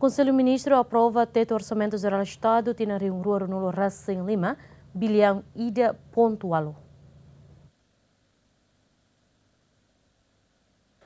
Conselho Ministro aprova teto Orçamento Geral do Estado, tina reunir Nulo Raça em Lima, bilhão ida pontualo.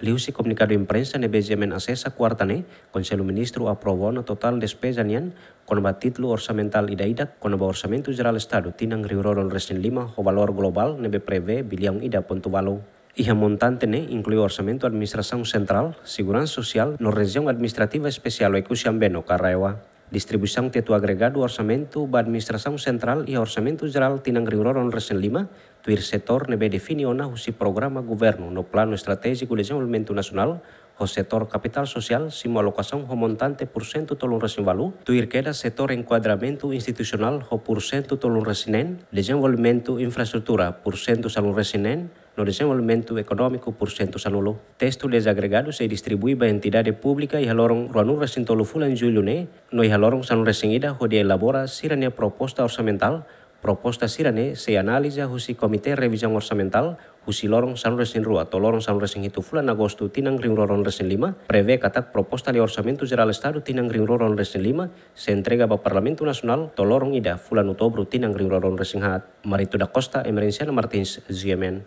Liu-se comunicado imprensa ne acessa quarta, Quartane, né? Conselho Ministro aprovou na total despesa nian, o título orçamental ida ida, o orçamento geral Estado, tinang riuroron em lima, o valor global nebe prevê bilhão ida pontualo. e a montántene inclui o Orzamento Administración Central, Seguranza Social no Região Administrativa Especial no Carraioa. Distribuição teto agregado orçamento da Administração Central e Orçamento Geral tinang rigororon recém lima, tuir setor nebe definiona o programa governo no plano estratégico de desenvolvimento nacional, o setor capital social simo alocação o montante por cento tolun recém valu, tuir queda setor enquadramento institucional o por cento tolun recinen, desenvolvimento infraestrutura por cento salun recinen, 9,90 econômico por cento salulo. Texto desagregado se distribui ba entidade pública e halorong ruanura um sintolo fulan julho ne, no e halorong sanu resengida hode elabora sirane proposta orçamental, proposta sirane se analisa husi komite revisão orçamental, husi lorong sanu resin rua to lorong sanu resin hitu fulan agosto tinang ring roron resin lima, prevê katak proposta de orçamento geral estado tinang ring roron resin lima, se entrega ba parlamento to lorong ida fulan outubro tinang ring roron resin hat. Marito da Costa, Emerenciana Martins, Ziemen.